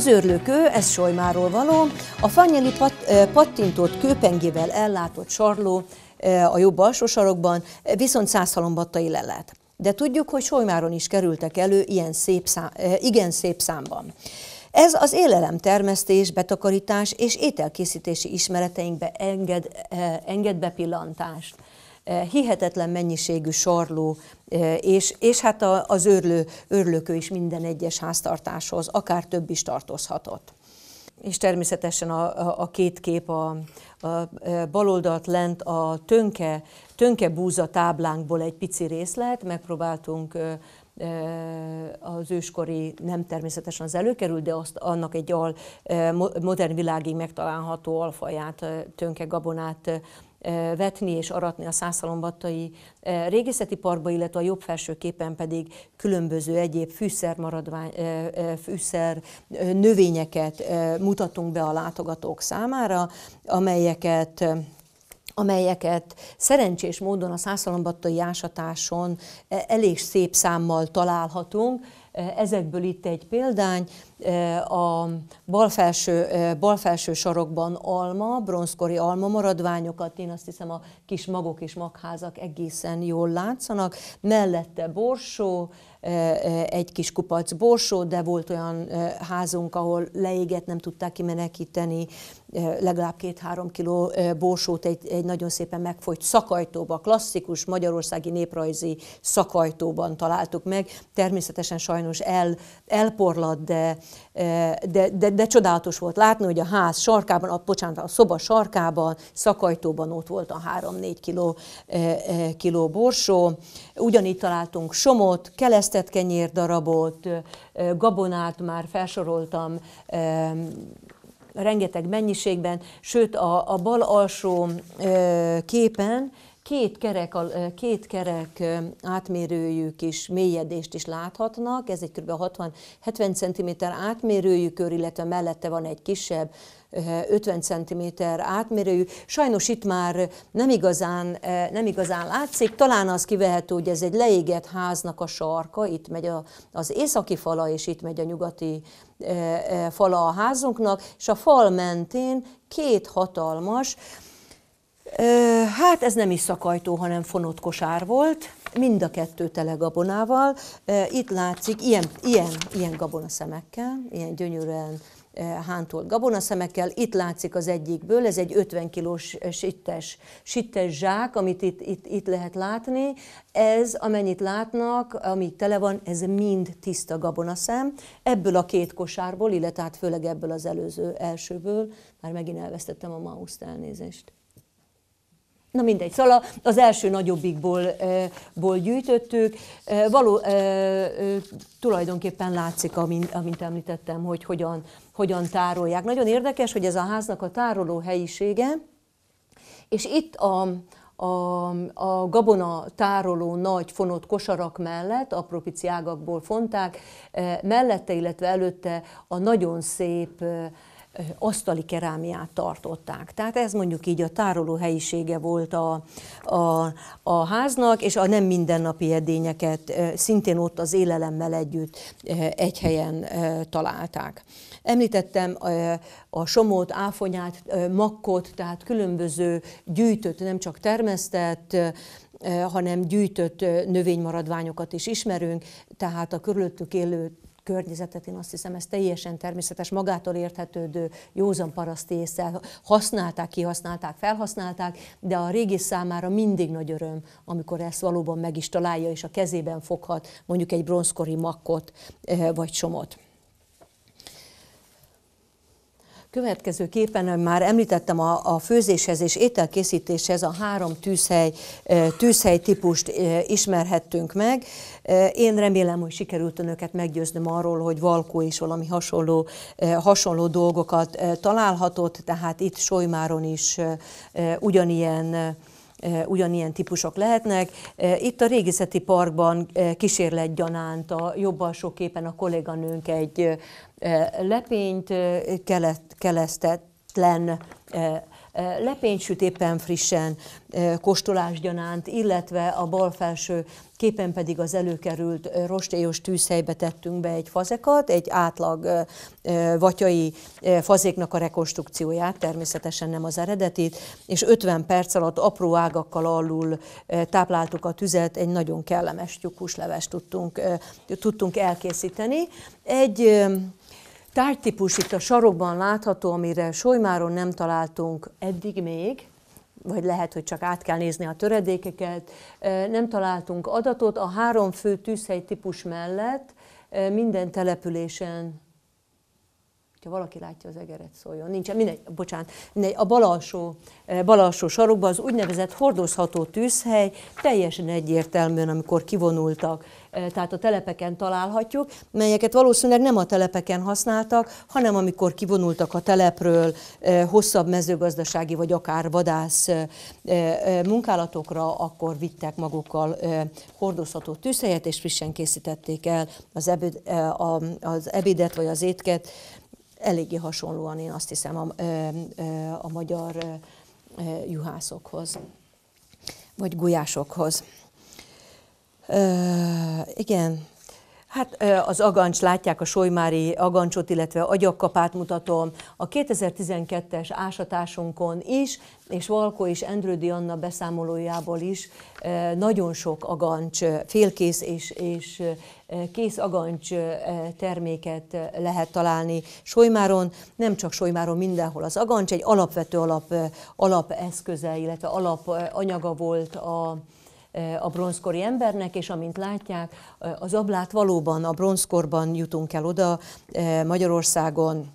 Az őrlőkő, ez Solymáról való, a fanyeli pat, pattintott kőpengével ellátott sarló a jobb alsó sarokban, viszont százhalombattai lelet. De tudjuk, hogy Solymáron is kerültek elő ilyen szép szám, igen szép számban. Ez az élelemtermesztés, betakarítás és ételkészítési ismereteinkbe enged, enged bepillantást. E, hihetetlen mennyiségű sarló, e, és, és hát az őrlő, őrlőkő is minden egyes háztartáshoz, akár több is tartozhatott. És természetesen a, a, a két kép, a, a e, baloldalt lent a tönke, tönke búza táblánkból egy pici részlet, megpróbáltunk az őskori, nem természetesen az előkerült, de azt, annak egy al, modern világig megtalálható alfaját, tönke gabonát vetni és aratni a Szászalombattai Régészeti Parkba, illetve a jobb felső képen pedig különböző egyéb fűszer maradvány, fűszer növényeket mutatunk be a látogatók számára, amelyeket amelyeket szerencsés módon a szászalombattai ásatáson e, elég szép számmal találhatunk. Ezekből itt egy példány, a bal felső, bal felső sarokban alma, bronzkori alma maradványokat, én azt hiszem a kis magok és magházak egészen jól látszanak, mellette borsó, egy kis kupac borsó, de volt olyan házunk, ahol leégett, nem tudták kimenekíteni, legalább két-három kiló borsót egy, egy nagyon szépen megfogyt szakajtóba, klasszikus magyarországi néprajzi szakajtóban találtuk meg. Természetesen sajnos el, elporlad, de de, de, de csodálatos volt látni, hogy a ház sarkában, a, bocsánat, a szoba sarkában, szakajtóban ott volt a 3-4 kiló, kiló borsó. Ugyanígy találtunk somot, kelesztett kenyérdarabot, gabonát már felsoroltam, rengeteg mennyiségben, sőt a, a bal alsó képen két kerek, két kerek átmérőjük is, mélyedést is láthatnak, ez egy kb. 60-70 cm átmérőjű kör, illetve mellette van egy kisebb 50 cm átmérőjű. Sajnos itt már nem igazán, nem igazán látszik, talán az kivehető, hogy ez egy leégett háznak a sarka, itt megy a, az északi fala, és itt megy a nyugati fala a házunknak, és a fal mentén két hatalmas, Hát ez nem is szakajtó, hanem fonott kosár volt, mind a kettő tele gabonával. Itt látszik, ilyen, ilyen, ilyen gabonaszemekkel, ilyen gyönyörűen hántolt gabonaszemekkel. Itt látszik az egyikből, ez egy 50 kilós sittes, sittes zsák, amit itt, itt, itt lehet látni. Ez, amennyit látnak, ami tele van, ez mind tiszta gabonaszem. Ebből a két kosárból, illetve hát főleg ebből az előző elsőből, már megint elvesztettem a mauszt elnézést. Na mindegy, szóval az első nagyobbikból ból gyűjtöttük. Való, tulajdonképpen látszik, amint, amint említettem, hogy hogyan, hogyan tárolják. Nagyon érdekes, hogy ez a háznak a tároló helyisége, és itt a, a, a gabona tároló nagy fonott kosarak mellett, apropiciágakból fonták, mellette, illetve előtte a nagyon szép asztali kerámiát tartották. Tehát ez mondjuk így a tároló helyisége volt a, a, a háznak, és a nem mindennapi edényeket szintén ott az élelemmel együtt egy helyen találták. Említettem a somót, áfonyát, makkot, tehát különböző gyűjtött, nem csak termesztett, hanem gyűjtött növénymaradványokat is ismerünk, tehát a körülöttük élő környezetet, én azt hiszem, ez teljesen természetes, magától érthetődő józan paraszti észre használták, kihasználták, felhasználták, de a régi számára mindig nagy öröm, amikor ezt valóban meg is találja, és a kezében foghat mondjuk egy bronzkori makkot eh, vagy somot. Következő képen már említettem a, a főzéshez és ételkészítéshez a három tűzhely, tűzhely típust ismerhettünk meg. Én remélem, hogy sikerült önöket meggyőznöm arról, hogy Valkó is valami hasonló, hasonló dolgokat találhatott, tehát itt Solymáron is ugyanilyen Eh, ugyanilyen típusok lehetnek. Eh, itt a régészeti parkban eh, kísérlet gyanánt a jobb alsó képen a kolléganőnk egy lepényt kelesztett lepénysüt éppen frissen, kostolásgyanánt, illetve a bal felső képen pedig az előkerült rostélyos tűzhelybe tettünk be egy fazekat, egy átlag vatyai fazéknak a rekonstrukcióját, természetesen nem az eredetit, és 50 perc alatt apró ágakkal alul tápláltuk a tüzet, egy nagyon kellemes tyúkuslevest tudtunk, tudtunk elkészíteni. Egy tárgytípus itt a sarokban látható, amire Solymáron nem találtunk eddig még, vagy lehet, hogy csak át kell nézni a töredékeket, nem találtunk adatot. A három fő tűzhely típus mellett minden településen hogyha valaki látja az egeret, szóljon. nincs, mindegy, bocsánat, mindegy, a bal alsó, eh, bal alsó sarokban az úgynevezett hordozható tűzhely teljesen egyértelműen, amikor kivonultak, eh, tehát a telepeken találhatjuk, melyeket valószínűleg nem a telepeken használtak, hanem amikor kivonultak a telepről eh, hosszabb mezőgazdasági vagy akár vadász munkálatokra, akkor vittek magukkal hordozható tűzhelyet, és frissen készítették el az, ebéd, az ebédet vagy az étket, eléggé hasonlóan én azt hiszem a, a magyar juhászokhoz, vagy gulyásokhoz. Ö, igen, Hát az agancs, látják a solymári agancsot, illetve agyakkapát mutatom. A 2012-es ásatásunkon is, és Valko és Endrődi Anna beszámolójából is nagyon sok agancs, félkész és, és kész agancs terméket lehet találni Solymáron. Nem csak Solymáron, mindenhol az agancs egy alapvető alap, alapeszköze, illetve alapanyaga volt a a bronzkori embernek, és amint látják, az ablát valóban a bronzkorban jutunk el oda eh, Magyarországon,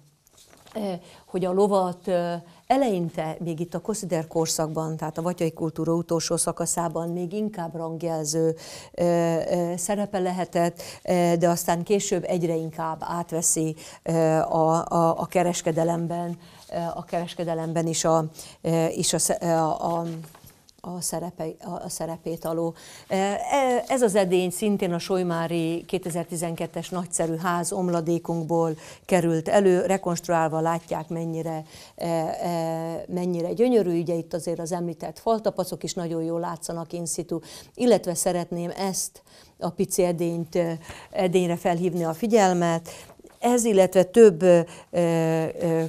eh, hogy a lovat eh, eleinte, még itt a koszider korszakban, tehát a vatyai kultúra utolsó szakaszában még inkább rangjelző szerepe lehetett, de aztán később egyre inkább átveszi a, a, a kereskedelemben, a kereskedelemben is a, is a, a, a a, szerepe, a szerepét aló e, e, Ez az edény szintén a Solymári 2012-es nagyszerű ház omladékunkból került elő, rekonstruálva látják, mennyire, e, mennyire gyönyörű, ugye itt azért az említett faltapacok is nagyon jól látszanak in situ, illetve szeretném ezt a pici edényt, edényre felhívni a figyelmet, ez, illetve több ö, ö,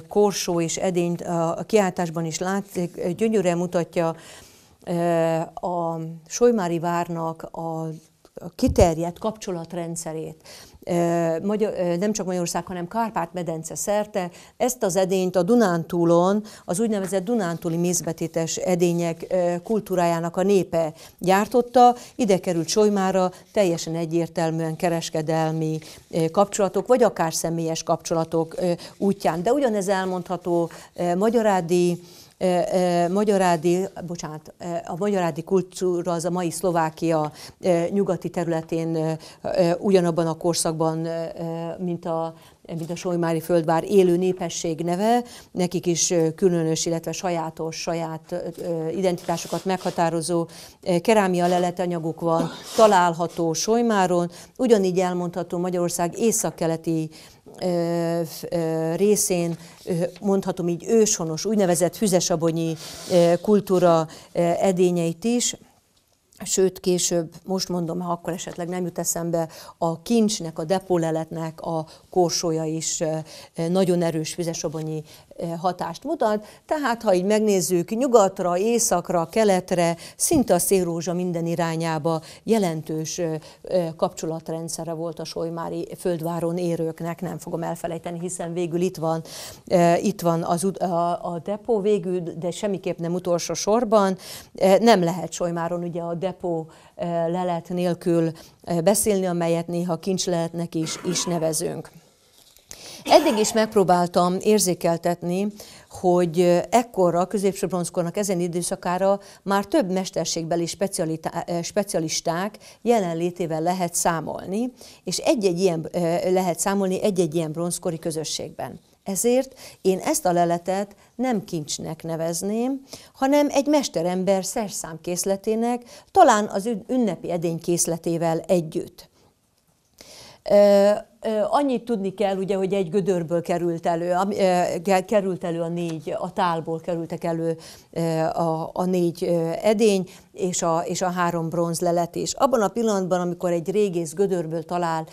korsó és edényt a kiáltásban is látszik, gyönyörűen mutatja a Solymári várnak a kiterjedt kapcsolatrendszerét, Magyar, nem csak Magyarország, hanem Kárpát-medence szerte. Ezt az edényt a Dunántúlon, az úgynevezett Dunántúli mézbetétes edények kultúrájának a népe gyártotta. Ide került Solymára teljesen egyértelműen kereskedelmi kapcsolatok, vagy akár személyes kapcsolatok útján. De ugyanez elmondható Magyarádi magyarádi, bocsánat, a magyarádi kultúra az a mai Szlovákia nyugati területén ugyanabban a korszakban, mint a mint a Solymári Földvár élő népesség neve, nekik is különös, illetve sajátos, saját identitásokat meghatározó kerámia leletanyaguk van, található Solymáron, ugyanígy elmondható Magyarország északkeleti részén mondhatom így őshonos, úgynevezett füzesabonyi kultúra edényeit is, sőt később, most mondom, ha akkor esetleg nem jut eszembe, a kincsnek, a depóleletnek a korsója is nagyon erős füzesabonyi Eh, hatást mutat. Tehát, ha így megnézzük, nyugatra, északra, keletre, szinte a szélrózsa minden irányába jelentős eh, eh, kapcsolatrendszere volt a Solymári földváron érőknek, nem fogom elfelejteni, hiszen végül itt van, itt van az, a, a depó végül, de semmiképp nem utolsó sorban. Nem lehet Solymáron ugye a depó lelet nélkül beszélni, amelyet néha lehetnek is, is nevezünk. Eddig is megpróbáltam érzékeltetni, hogy ekkora középső bronzkornak ezen időszakára már több mesterségbeli specialisták jelenlétével lehet számolni, és egy-egy ilyen lehet számolni egy-egy ilyen bronzkori közösségben. Ezért én ezt a leletet nem kincsnek nevezném, hanem egy mesterember szerszámkészletének, talán az ünnepi edénykészletével együtt. Annyit tudni kell, ugye, hogy egy gödörből került elő, került elő a négy, a tálból kerültek elő a, a négy edény, és a, és a három bronzlelet is. Abban a pillanatban, amikor egy régész gödörből talál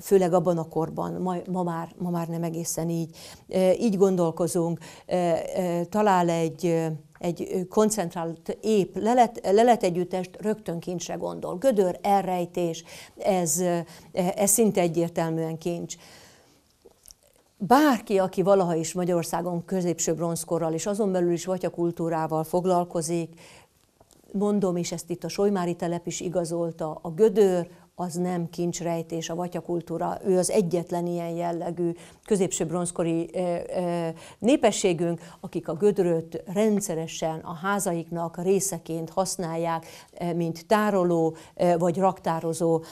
főleg abban a korban, ma, ma, már, ma már nem egészen így. Így gondolkozunk, talál egy egy koncentrált ép lelet, leletegyüttest rögtön kincsre gondol. Gödör, elrejtés, ez, ez szinte egyértelműen kincs bárki, aki valaha is Magyarországon középső bronzkorral és azon belül is vagy a kultúrával foglalkozik, mondom, és ezt itt a Solymári telep is igazolta, a gödör, az nem kincsrejtés, a vatyakultúra, ő az egyetlen ilyen jellegű középső bronzkori népességünk, akik a gödröt rendszeresen a házaiknak részeként használják, mint tároló vagy raktározó,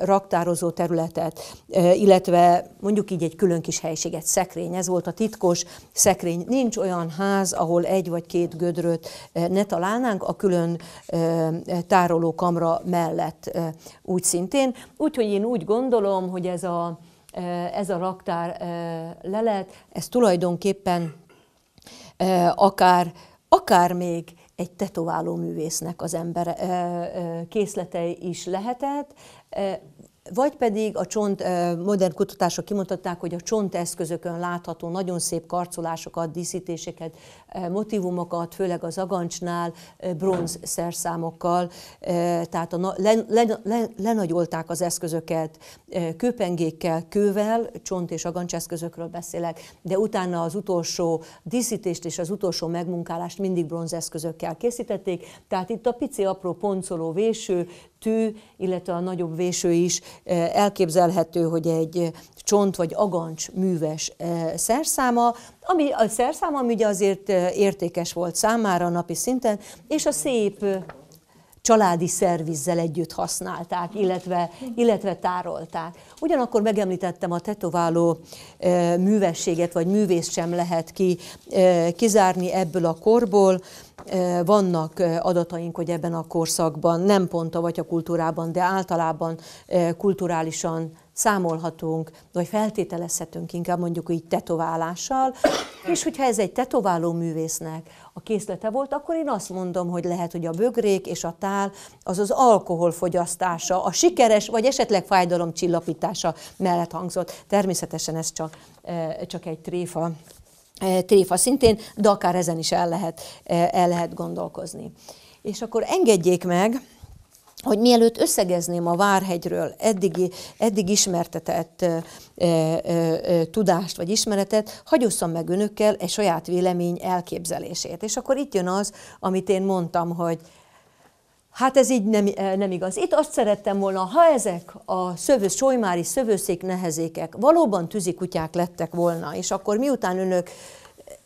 raktározó területet, illetve mondjuk így egy külön kis helységet, szekrény. Ez volt a titkos szekrény. Nincs olyan ház, ahol egy vagy két gödröt ne találnánk a külön tároló kamra mellett úgy szintén. Úgyhogy én úgy gondolom, hogy ez a Eh, ez a raktár eh, lelet, ez tulajdonképpen eh, akár, akár még egy tetováló művésznek az ember készletei is lehetett, vagy pedig a csont, modern kutatások kimutatták, hogy a csonteszközökön látható nagyon szép karcolásokat, díszítéseket, motivumokat, főleg az agancsnál bronz szerszámokkal, tehát a, len, len, len, lenagyolták az eszközöket kőpengékkel, kővel, csont és agancs eszközökről beszélek, de utána az utolsó díszítést és az utolsó megmunkálást mindig bronz eszközökkel készítették, tehát itt a pici apró poncoló véső, tű, illetve a nagyobb véső is elképzelhető, hogy egy csont vagy agancs műves szerszáma, ami a szerszám, ami ugye azért értékes volt számára a napi szinten, és a szép családi szervizzel együtt használták, illetve, illetve tárolták. Ugyanakkor megemlítettem a tetováló művességet, vagy művészt sem lehet ki, kizárni ebből a korból vannak adataink, hogy ebben a korszakban nem pont a vagy a kultúrában, de általában kulturálisan számolhatunk, vagy feltételezhetünk inkább mondjuk így tetoválással, és hogyha ez egy tetováló művésznek a készlete volt, akkor én azt mondom, hogy lehet, hogy a bögrék és a tál az az alkoholfogyasztása, a sikeres vagy esetleg fájdalom csillapítása mellett hangzott. Természetesen ez csak, csak egy tréfa Eh, tréfa szintén, de akár ezen is el lehet, eh, el lehet gondolkozni. És akkor engedjék meg, hogy mielőtt összegezném a Várhegyről eddigi, eddig ismertetett e, e, e, tudást vagy ismeretet, hagyosszam meg önökkel egy saját vélemény elképzelését. És akkor itt jön az, amit én mondtam, hogy Hát ez így nem, eh, nem igaz. Itt azt szerettem volna, ha ezek a szövős, solymári szövőszék nehezékek valóban tüzikutyák lettek volna, és akkor miután önök eh,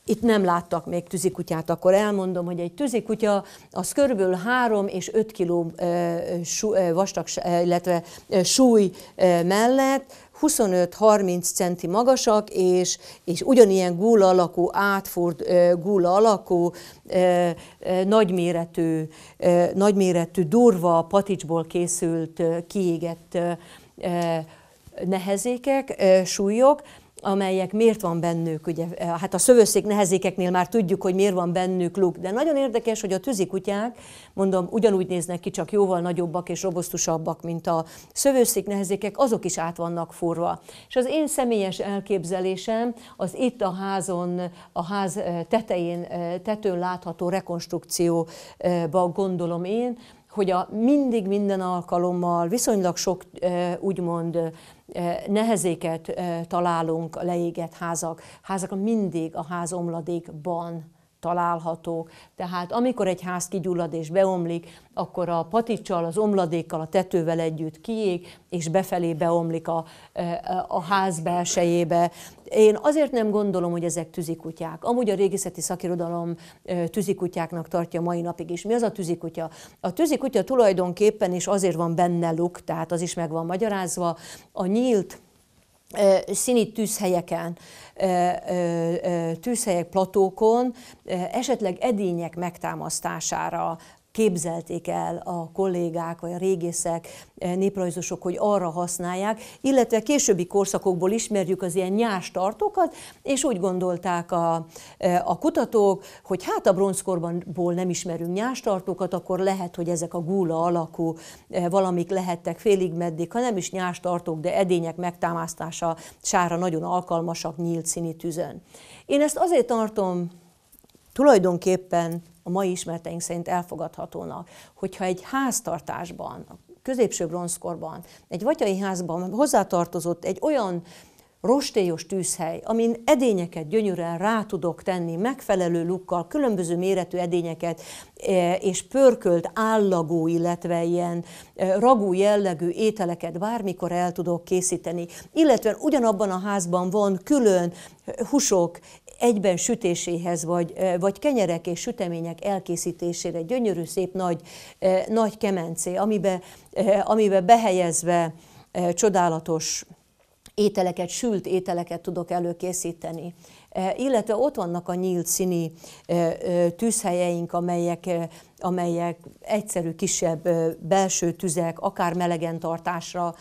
itt nem láttak még tűzikutyát, akkor elmondom, hogy egy tüzikutya az körülbelül 3 és 5 kg eh, vastag, illetve súly mellett 25-30 centi magasak, és, és ugyanilyen gula alakú, átford gula alakú, nagyméretű, nagyméretű durva paticsból készült, kiégett nehezékek, súlyok, amelyek miért van bennük, ugye, eh, hát a szövőszék nehezékeknél már tudjuk, hogy miért van bennük luk, de nagyon érdekes, hogy a tüzikutyák, mondom, ugyanúgy néznek ki, csak jóval nagyobbak és robosztusabbak, mint a szövőszék nehezékek, azok is át vannak furva. És az én személyes elképzelésem az itt a házon, a ház eh, tetején, eh, tetőn látható rekonstrukcióba gondolom én, hogy a mindig minden alkalommal viszonylag sok úgymond nehezéket találunk leégett házak. Házak mindig a házomladékban találhatók. Tehát amikor egy ház kigyullad és beomlik, akkor a paticsal, az omladékkal, a tetővel együtt kiég, és befelé beomlik a, e, a ház belsejébe. Én azért nem gondolom, hogy ezek tűzikutyák. Amúgy a régészeti szakirodalom e, tűzikutyáknak tartja mai napig is. Mi az a tűzikutya? A tűzikutya tulajdonképpen is azért van benne luk, tehát az is meg van magyarázva. A nyílt színi tűzhelyeken, tűzhelyek, platókon, esetleg edények megtámasztására képzelték el a kollégák, vagy a régészek, eh, néprajzosok, hogy arra használják, illetve későbbi korszakokból ismerjük az ilyen nyás tartókat, és úgy gondolták a, eh, a kutatók, hogy hát a bronzkorból nem ismerünk nyástartókat, akkor lehet, hogy ezek a gula alakú eh, valamik lehettek félig meddig, ha nem is nyástartók, de edények megtámasztása sára nagyon alkalmasak nyílt színi tüzön. Én ezt azért tartom tulajdonképpen a mai ismereteink szerint elfogadhatónak, hogyha egy háztartásban, a középső bronzkorban, egy vatyai házban hozzátartozott egy olyan rostélyos tűzhely, amin edényeket gyönyörűen rá tudok tenni, megfelelő lukkal, különböző méretű edényeket, e, és pörkölt állagú, illetve ilyen e, ragú jellegű ételeket bármikor el tudok készíteni. Illetve ugyanabban a házban van külön husok egyben sütéséhez, vagy, e, vagy kenyerek és sütemények elkészítésére gyönyörű szép nagy, nagy kemencé, amibe, amibe behelyezve csodálatos ételeket, sült ételeket tudok előkészíteni. E, illetve ott vannak a nyílt színi e, e, tűzhelyeink, amelyek, amelyek egyszerű kisebb belső tüzek, akár melegen tartásra,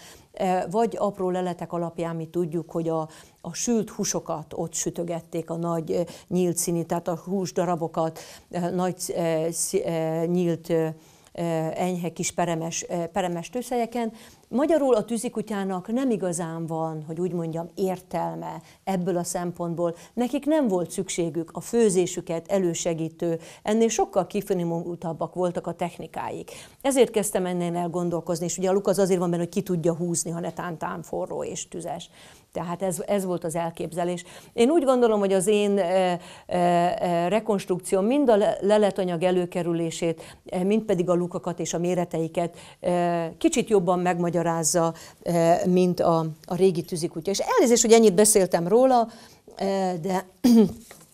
vagy apró leletek alapján mi tudjuk, hogy a, a sült húsokat ott sütögették a nagy nyílt színi, tehát a darabokat, nagy nyílt enyhe kis peremes, peremes tűzhelyeken, Magyarul a tűzikutyának nem igazán van, hogy úgy mondjam, értelme ebből a szempontból. Nekik nem volt szükségük a főzésüket elősegítő, ennél sokkal kifinomultabbak voltak a technikáik. Ezért kezdtem ennél elgondolkozni és ugye a luk az azért van benne, hogy ki tudja húzni, ha netán forró és tüzes. Tehát ez, ez volt az elképzelés. Én úgy gondolom, hogy az én e, e, rekonstrukció mind a leletanyag előkerülését, mind pedig a lukakat és a méreteiket e, kicsit jobban megmagyarázza, e, mint a, a régi tűzikutya. És elnézést, hogy ennyit beszéltem róla, e, de,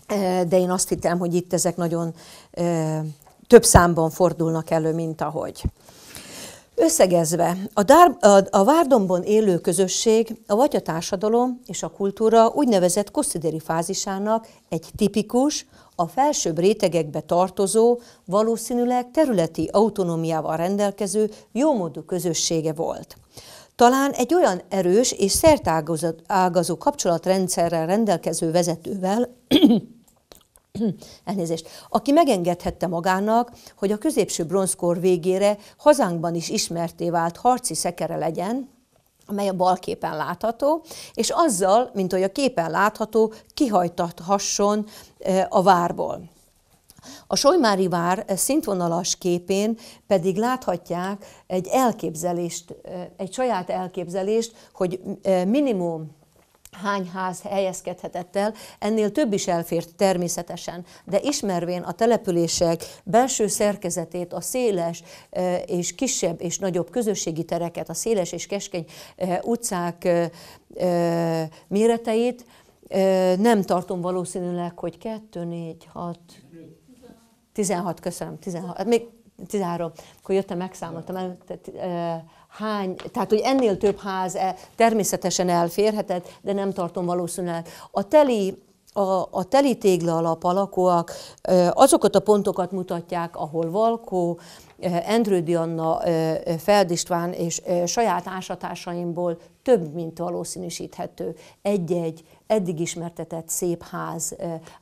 e, de én azt hittem, hogy itt ezek nagyon e, több számban fordulnak elő, mint ahogy. Összegezve, a, dár, a, a várdomban élő közösség, a vagy a társadalom és a kultúra úgynevezett koszideri fázisának egy tipikus, a felsőbb rétegekbe tartozó, valószínűleg területi autonómiával rendelkező jómódú közössége volt. Talán egy olyan erős és szertágazó kapcsolatrendszerrel rendelkező vezetővel, elnézést, aki megengedhette magának, hogy a középső bronzkor végére hazánkban is ismerté vált harci szekere legyen, amely a bal képen látható, és azzal, mint hogy a képen látható, kihajtathasson e, a várból. A Solymári vár e, szintvonalas képén pedig láthatják egy elképzelést, e, egy saját elképzelést, hogy minimum hány ház helyezkedhetett el, ennél több is elfért természetesen, de ismervén a települések belső szerkezetét, a széles és kisebb és nagyobb közösségi tereket, a széles és keskeny utcák méreteit, nem tartom valószínűleg, hogy 2, 4, 6, 16, köszönöm, 16, hát még 13, akkor jöttem, megszámoltam, hány, tehát hogy ennél több ház eh, természetesen elférhetett, de nem tartom valószínűleg. A teli a, a teli tégla alap alakúak eh, azokat a pontokat mutatják, ahol Valkó, eh, Endrődi Anna, Feld István és saját ásatásaimból több, mint valószínűsíthető egy-egy eddig ismertetett szép ház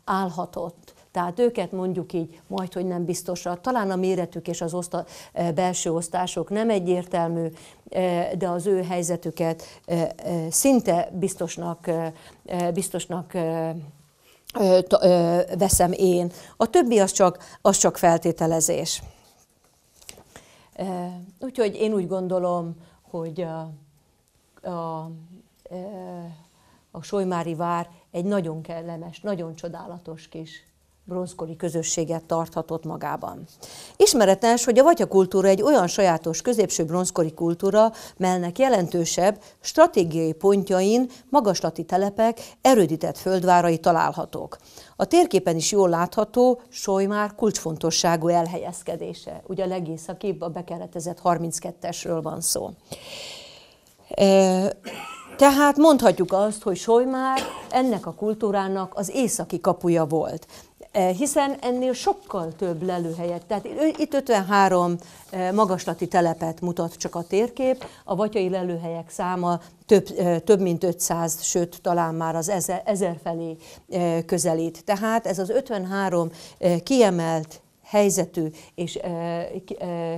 állhatott tehát őket mondjuk így majd, hogy nem biztosra. Talán a méretük és az oszta, e, belső osztások nem egyértelmű, e, de az ő helyzetüket e, szinte biztosnak, biztosnak veszem én. A többi az csak, az csak feltételezés. Úgyhogy én úgy gondolom, hogy a, a, a Solymári vár egy nagyon kellemes, nagyon csodálatos kis bronzkori közösséget tarthatott magában. Ismeretes, hogy a kultúra egy olyan sajátos középső bronzkori kultúra, melynek jelentősebb, stratégiai pontjain magaslati telepek, erődített földvárai találhatók. A térképen is jól látható Sojmár kulcsfontosságú elhelyezkedése. Ugye a legészakibb, a bekeretezett 32-esről van szó. E tehát mondhatjuk azt, hogy Sojmár ennek a kultúrának az északi kapuja volt. Eh, hiszen ennél sokkal több lelőhelyet, tehát itt 53 eh, magaslati telepet mutat csak a térkép, a vatyai lelőhelyek száma több, eh, több mint 500, sőt talán már az 1000, felé közelít. Tehát ez az 53 kiemelt helyzetű és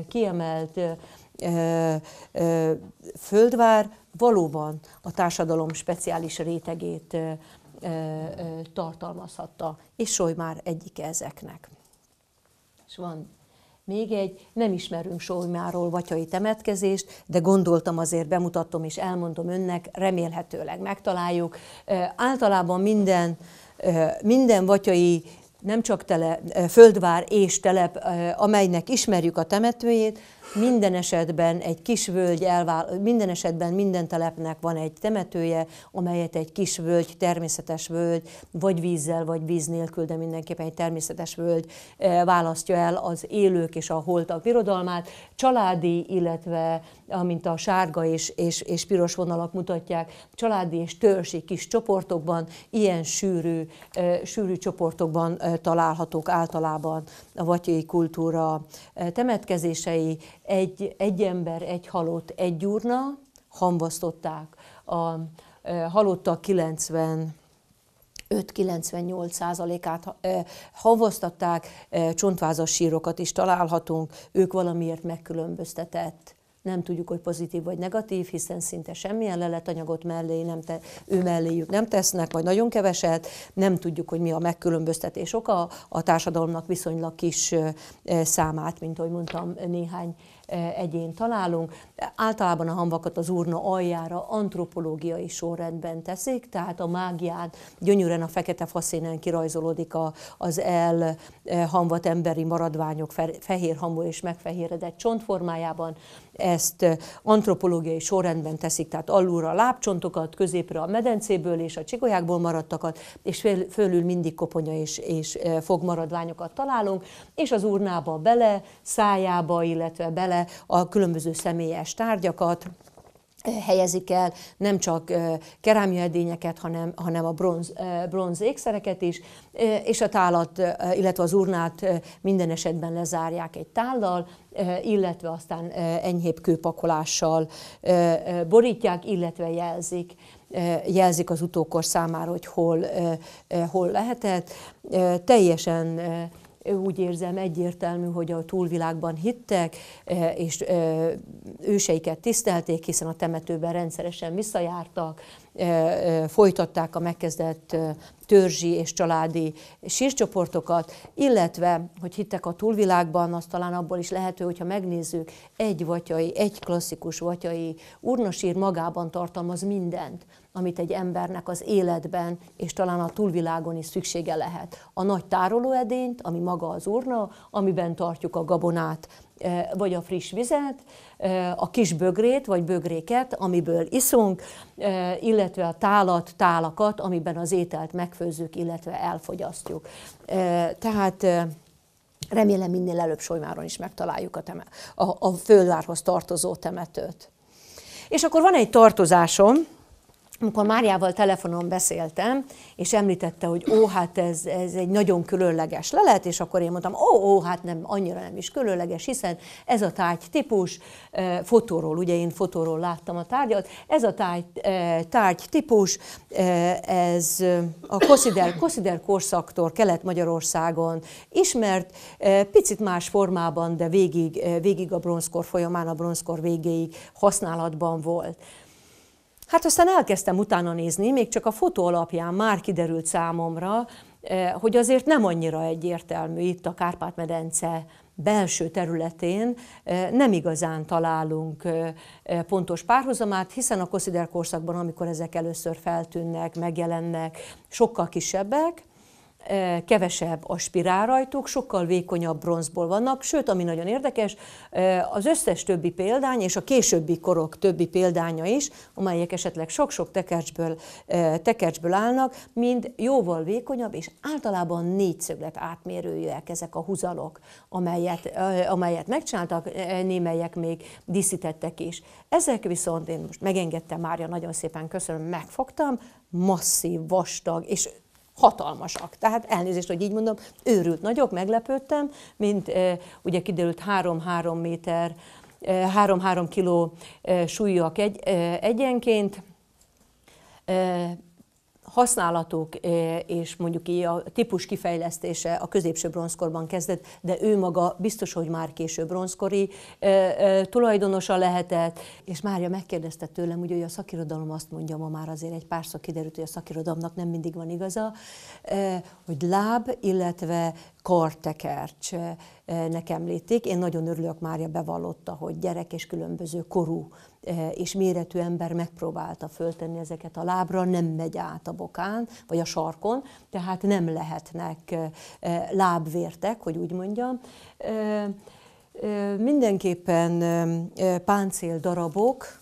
kiemelt földvár valóban a társadalom speciális rétegét tartalmazhatta, és soly már egyik ezeknek. És van még egy, nem ismerünk Solymáról vatyai temetkezést, de gondoltam azért bemutatom és elmondom önnek, remélhetőleg megtaláljuk. Általában minden, minden vatyai nem csak tele, földvár és telep, amelynek ismerjük a temetőjét, minden esetben egy kis völgy elvál, minden esetben minden telepnek van egy temetője, amelyet egy kis völgy, természetes völgy, vagy vízzel, vagy víz nélkül, de mindenképpen egy természetes völgy eh, választja el az élők és a holtak birodalmát. Családi, illetve amint a sárga és, és, és piros vonalak mutatják, családi és törzsi kis csoportokban, ilyen sűrű, sűrű csoportokban találhatók általában a vatyai kultúra temetkezései. Egy, egy ember, egy halott, egy urna, hamvasztották. A halotta 90 5-98 százalékát havoztatták, csontvázas sírokat is találhatunk, ők valamiért megkülönböztetett nem tudjuk, hogy pozitív vagy negatív, hiszen szinte semmilyen leletanyagot mellé nem te, ő melléjük nem tesznek, vagy nagyon keveset, nem tudjuk, hogy mi a megkülönböztetés oka, a társadalomnak viszonylag kis számát, mint ahogy mondtam, néhány egyén találunk. Általában a hamvakat az urna aljára antropológiai sorrendben teszik, tehát a mágián gyönyörűen a fekete faszénen kirajzolódik a, az el hamvat emberi maradványok fehér hamu és megfehéredett csontformájában ezt antropológiai sorrendben teszik, tehát alulra a lábcsontokat, középre a medencéből és a csigolyákból maradtakat, és fölül mindig koponya és, és fogmaradványokat találunk, és az urnába bele, szájába, illetve bele a különböző személyes tárgyakat, helyezik el nem csak kerámia edényeket hanem, hanem a bronz, bronz ékszereket is, és a tálat, illetve az urnát minden esetben lezárják egy tállal, illetve aztán enyhébb kőpakolással borítják, illetve jelzik jelzik az utókor számára, hogy hol, hol lehetett. Teljesen úgy érzem egyértelmű, hogy a túlvilágban hittek, és őseiket tisztelték, hiszen a temetőben rendszeresen visszajártak, folytatták a megkezdett törzsi és családi sírcsoportokat, illetve, hogy hittek a túlvilágban, az talán abból is lehető, hogyha megnézzük, egy vatyai, egy klasszikus vatyai urnasír magában tartalmaz mindent, amit egy embernek az életben és talán a túlvilágon is szüksége lehet. A nagy tárolóedényt, ami maga az urna, amiben tartjuk a gabonát, vagy a friss vizet, a kis bögrét, vagy bögréket, amiből iszunk, illetve a tálat, tálakat, amiben az ételt megfőzzük, illetve elfogyasztjuk. Tehát remélem minél előbb Solymáron is megtaláljuk a, teme- a, a fővárhoz tartozó temetőt. És akkor van egy tartozásom, amikor Máriával telefonon beszéltem, és említette, hogy ó, hát ez, ez egy nagyon különleges lelet, és akkor én mondtam, ó, ó, hát nem, annyira nem is különleges, hiszen ez a tárgy típus, fotóról, ugye én fotóról láttam a tárgyat, ez a tárgy, tárgy típus, ez a Kossider Kossider korszaktól Kelet-Magyarországon ismert, picit más formában, de végig, végig a bronzkor folyamán, a bronzkor végéig használatban volt. Hát aztán elkezdtem utána nézni, még csak a fotó alapján már kiderült számomra, eh, hogy azért nem annyira egyértelmű itt a Kárpát-medence belső területén eh, nem igazán találunk eh, pontos párhuzamát, hiszen a koszider korszakban, amikor ezek először feltűnnek, megjelennek, sokkal kisebbek, kevesebb a spirál rajtuk, sokkal vékonyabb bronzból vannak, sőt, ami nagyon érdekes, az összes többi példány és a későbbi korok többi példánya is, amelyek esetleg sok-sok tekercsből, tekercsből állnak, mind jóval vékonyabb, és általában négyszöglet átmérőjűek ezek a húzalok, amelyet, amelyet megcsináltak, némelyek még díszítettek is. Ezek viszont, én most megengedtem, Mária, nagyon szépen köszönöm, megfogtam, masszív, vastag, és hatalmasak. Tehát elnézést, hogy így mondom, őrült nagyok, meglepődtem, mint ugye kiderült 3-3 méter, 3-3 kiló súlyúak egy, egyenként, használatuk eh, és mondjuk így a típus kifejlesztése a középső bronzkorban kezdett, de ő maga biztos, hogy már késő bronzkori eh, eh, tulajdonosa lehetett. És Mária megkérdezte tőlem, ugye, hogy a szakirodalom azt mondja ma már azért egy pár párszor kiderült, hogy a szakirodalomnak nem mindig van igaza, hogy láb, illetve nekem említik. Én nagyon örülök, Mária bevallotta, hogy gyerek és különböző korú Eh, és méretű ember megpróbálta föltenni ezeket a lábra, nem megy át a bokán, vagy a sarkon, tehát nem lehetnek eh, eh, lábvértek, hogy úgy mondjam. Mindenképpen páncél darabok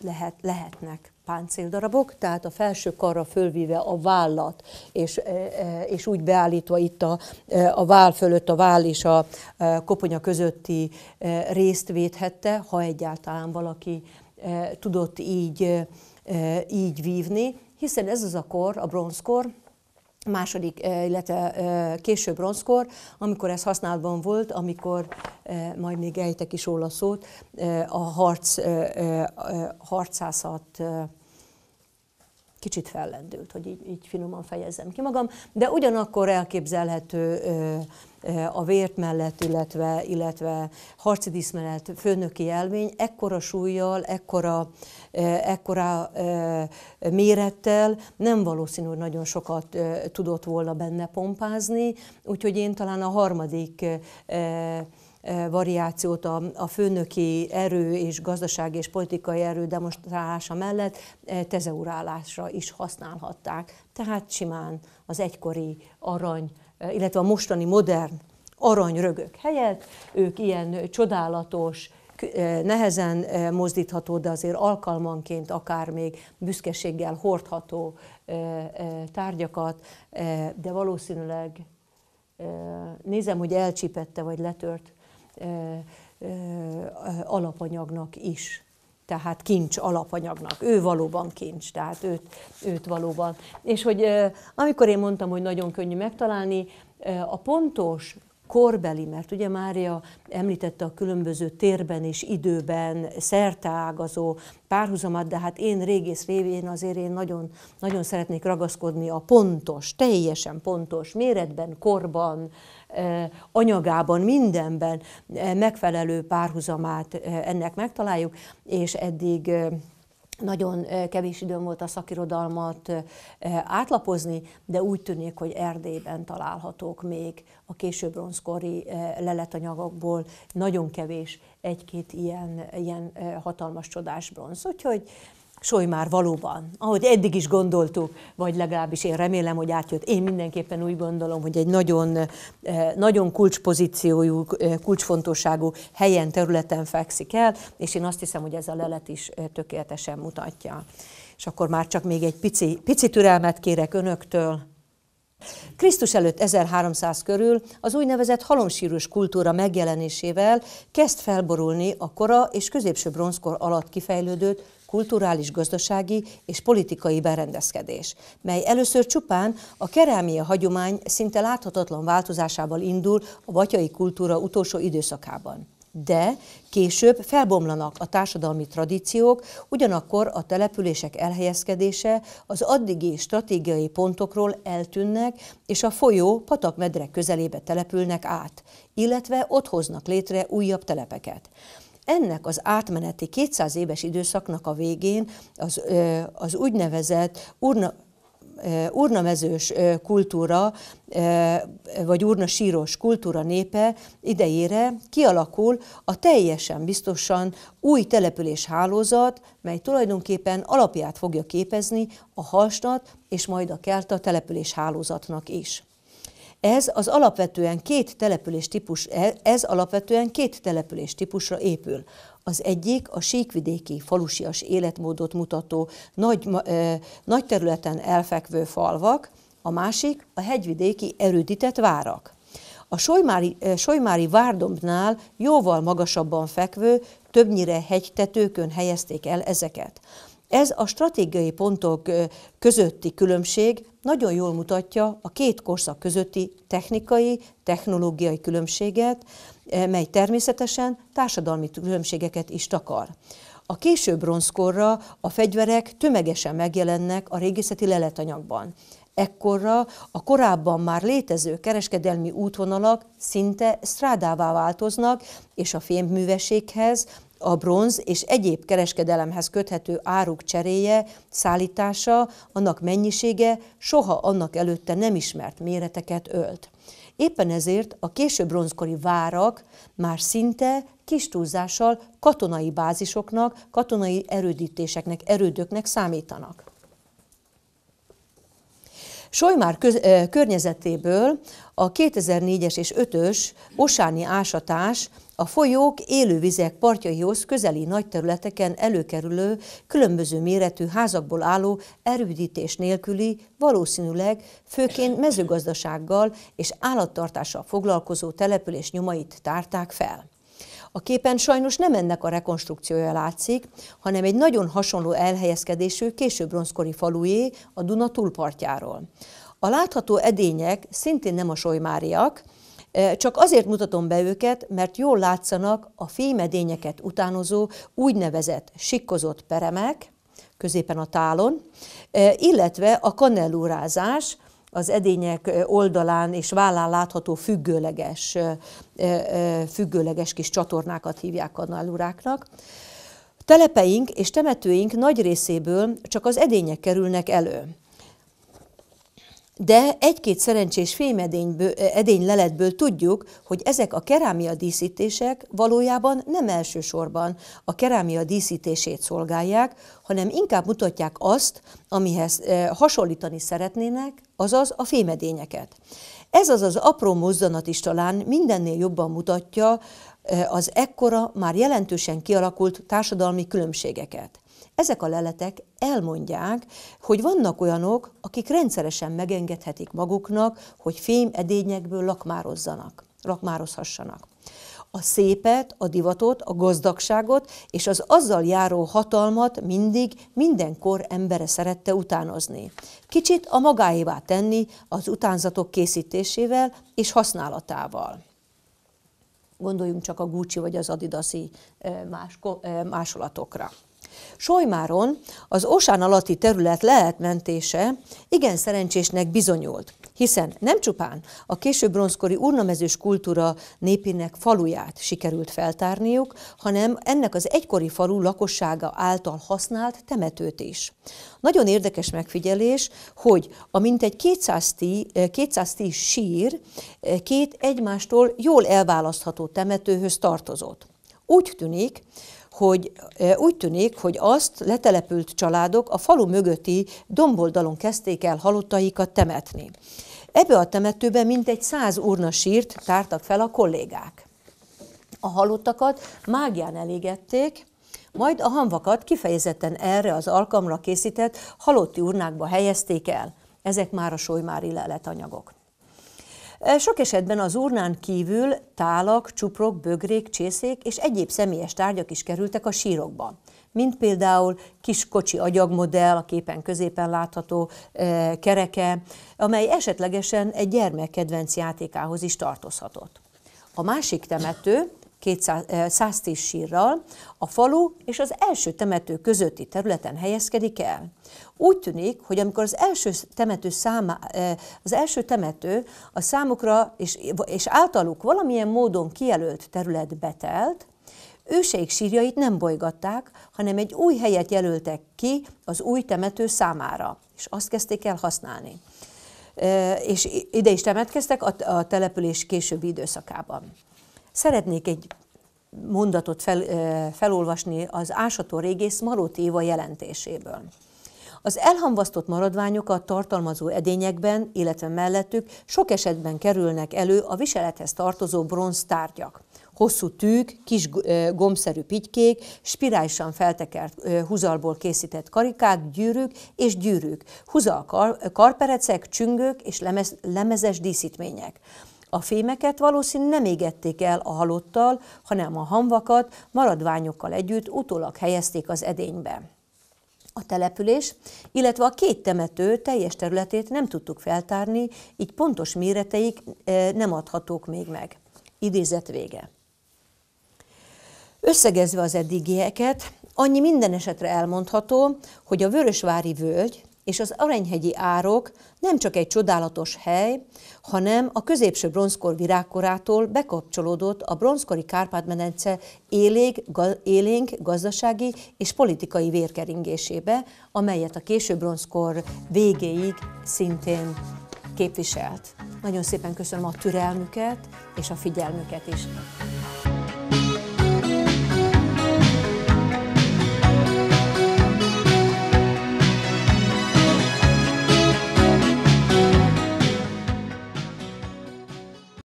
lehet, lehetnek páncéldarabok, tehát a felső karra fölvíve a vállat, és, és úgy beállítva itt a, a váll fölött, a váll és a koponya közötti részt védhette, ha egyáltalán valaki tudott így, így vívni, hiszen ez az a kor, a bronzkor, második, illetve késő bronzkor, amikor ez használatban volt, amikor, majd még ejtek is róla szót, a harc, harcászat kicsit fellendült, hogy így, így finoman fejezzem ki magam, de ugyanakkor elképzelhető ö, ö, a vért mellett, illetve, illetve harci díszmenet főnöki elmény ekkora súlyjal, ekkora, ö, ekkora ö, mérettel nem valószínű, hogy nagyon sokat ö, tudott volna benne pompázni, úgyhogy én talán a harmadik ö, E, variációt a, a főnöki erő és gazdasági és politikai erő demonstrálása mellett e, tezeurálásra is használhatták. Tehát simán az egykori arany, e, illetve a mostani modern aranyrögök helyett ők ilyen csodálatos, nehezen mozdítható, de azért alkalmanként akár még büszkeséggel hordható tárgyakat, de valószínűleg nézem, hogy elcsípette vagy letört alapanyagnak is tehát kincs alapanyagnak. Ő valóban kincs, tehát őt, őt valóban. És hogy amikor én mondtam, hogy nagyon könnyű megtalálni, a pontos korbeli, mert ugye Mária említette a különböző térben és időben szerteágazó párhuzamat, de hát én régész révén azért én nagyon, nagyon szeretnék ragaszkodni a pontos, teljesen pontos méretben, korban, eh, anyagában, mindenben eh, megfelelő párhuzamát eh, ennek megtaláljuk, és eddig nagyon kevés időm volt a szakirodalmat átlapozni, de úgy tűnik, hogy Erdélyben találhatók még a késő bronzkori leletanyagokból nagyon kevés egy-két ilyen, ilyen hatalmas csodás bronz. Úgyhogy már valóban, ahogy eddig is gondoltuk, vagy legalábbis én remélem, hogy átjött. Én mindenképpen úgy gondolom, hogy egy nagyon, eh, nagyon kulcspozíciójú, eh, kulcsfontosságú helyen, területen fekszik el, és én azt hiszem, hogy ez a lelet is eh, tökéletesen mutatja. És akkor már csak még egy pici, pici türelmet kérek önöktől. Krisztus előtt 1300 körül az úgynevezett halomsírus kultúra megjelenésével kezd felborulni a kora és középső bronzkor alatt kifejlődött kulturális, gazdasági és politikai berendezkedés, mely először csupán a kerámia hagyomány szinte láthatatlan változásával indul a vatyai kultúra utolsó időszakában de később felbomlanak a társadalmi tradíciók, ugyanakkor a települések elhelyezkedése az addigi stratégiai pontokról eltűnnek, és a folyó patakmedrek közelébe települnek át, illetve ott hoznak létre újabb telepeket. Ennek az átmeneti 200 éves időszaknak a végén az, az úgynevezett urna, urnamezős kultúra, vagy urna-síros kultúra népe idejére kialakul a teljesen biztosan új településhálózat, mely tulajdonképpen alapját fogja képezni a hasnat és majd a kelta településhálózatnak is. Ez az alapvetően két település típus, e-, ez alapvetően két település típusra épül. Az egyik a síkvidéki falusias életmódot mutató nagy, ö, e, nagy területen elfekvő falvak, a másik a hegyvidéki erődített várak. A Solymári, e, Solymári várdombnál jóval magasabban fekvő, többnyire hegytetőkön helyezték el ezeket. Ez a stratégiai pontok közötti különbség nagyon jól mutatja a két korszak közötti technikai, technológiai különbséget, mely természetesen társadalmi különbségeket is takar. A késő bronzkorra a fegyverek tömegesen megjelennek a régészeti leletanyagban. Ekkorra a korábban már létező kereskedelmi útvonalak szinte strádává változnak, és a fémműveséghez, a bronz és egyéb kereskedelemhez köthető áruk cseréje, szállítása, annak mennyisége soha annak előtte nem ismert méreteket ölt. Éppen ezért a késő bronzkori várak már szinte kis túlzással katonai bázisoknak, katonai erődítéseknek, erődöknek számítanak. Sojmár köz, környezetéből a 2004-es és 5-ös osáni ásatás a folyók élővizek partjaihoz közeli nagy területeken előkerülő, különböző méretű házakból álló erődítés nélküli, valószínűleg főként mezőgazdasággal és állattartással foglalkozó település nyomait tárták fel. A képen sajnos nem ennek a rekonstrukciója látszik, hanem egy nagyon hasonló elhelyezkedésű késő bronzkori falujé a Duna túlpartjáról. A látható edények szintén nem a solymáriak, csak azért mutatom be őket, mert jól látszanak a fémedényeket utánozó úgynevezett sikkozott peremek, középen a tálon, illetve a kanellúrázás, az edények oldalán és vállán látható függőleges, függőleges kis csatornákat hívják kanellúráknak. Telepeink és temetőink nagy részéből csak az edények kerülnek elő de egy-két szerencsés fémedény leletből tudjuk, hogy ezek a kerámia díszítések valójában nem elsősorban a kerámia díszítését szolgálják, hanem inkább mutatják azt, amihez hasonlítani szeretnének, azaz a fémedényeket. Ez az az apró mozzanat is talán mindennél jobban mutatja az ekkora már jelentősen kialakult társadalmi különbségeket ezek a leletek elmondják, hogy vannak olyanok, akik rendszeresen megengedhetik maguknak, hogy fém edényekből lakmározzanak, lakmározhassanak a szépet, a divatot, a gazdagságot és az azzal járó hatalmat mindig, mindenkor embere szerette utánozni. Kicsit a magáévá tenni az utánzatok készítésével és használatával. Gondoljunk csak a Gucci vagy az Adidasi eh, más, eh, másolatokra. Sojmáron az Osán alatti terület lehetmentése igen szerencsésnek bizonyult, hiszen nem csupán a késő bronzkori urnamezős kultúra népének faluját sikerült feltárniuk, hanem ennek az egykori falu lakossága által használt temetőt is. Nagyon érdekes megfigyelés, hogy a mintegy 210 tí, 210 eh, sír eh, két egymástól jól elválasztható temetőhöz tartozott. Úgy tűnik, hogy úgy tűnik, hogy azt letelepült családok a falu mögötti domboldalon kezdték el halottaikat temetni. Ebbe a temetőbe mintegy száz urna sírt tártak fel a kollégák. A halottakat mágián elégették, majd a hamvakat kifejezetten erre az alkalomra készített halotti urnákba helyezték el. Ezek már a solymári leletanyagok. E, sok esetben az urnán kívül tálak, csuprok, bögrék, csészék és egyéb személyes tárgyak is kerültek a sírokba mint például kis kocsi agyagmodell, a képen középen látható e, kereke, amely esetlegesen egy gyermek kedvenc játékához is tartozhatott. A másik temető, 200, 110 sírral, a falu és az első temető közötti területen helyezkedik el. Úgy tűnik, hogy amikor az első temető, száma, az első temető a számukra és, és általuk valamilyen módon kijelölt terület betelt, őseik sírjait nem bolygatták, hanem egy új helyet jelöltek ki az új temető számára, és azt kezdték el használni. És ide is temetkeztek a település későbbi időszakában. Szeretnék egy mondatot fel, felolvasni az Ásató régész Marót Éva jelentéséből. Az elhamvasztott maradványokat tartalmazó edényekben, illetve mellettük sok esetben kerülnek elő a viselethez tartozó bronz tárgyak. Hosszú tűk, kis gomszerű pitykék, spirálisan feltekert húzalból készített karikák, gyűrűk és gyűrűk, húzal csüngők és lemez, lemezes díszítmények. A fémeket valószínű nem égették el a halottal, hanem a hamvakat maradványokkal együtt utólag helyezték az edénybe. A település, illetve a két temető teljes területét nem tudtuk feltárni, így pontos méreteik e, nem adhatók még meg. Idézet vége. Összegezve az eddigieket, annyi minden esetre elmondható, hogy a Vörösvári völgy, és az aranyhegyi árok nem csak egy csodálatos hely, hanem a középső bronzkor virágkorától bekapcsolódott a bronzkori Kárpát-medence élénk, élénk gazdasági és politikai vérkeringésébe, amelyet a késő bronzkor végéig szintén képviselt. Nagyon szépen köszönöm a türelmüket és a figyelmüket is.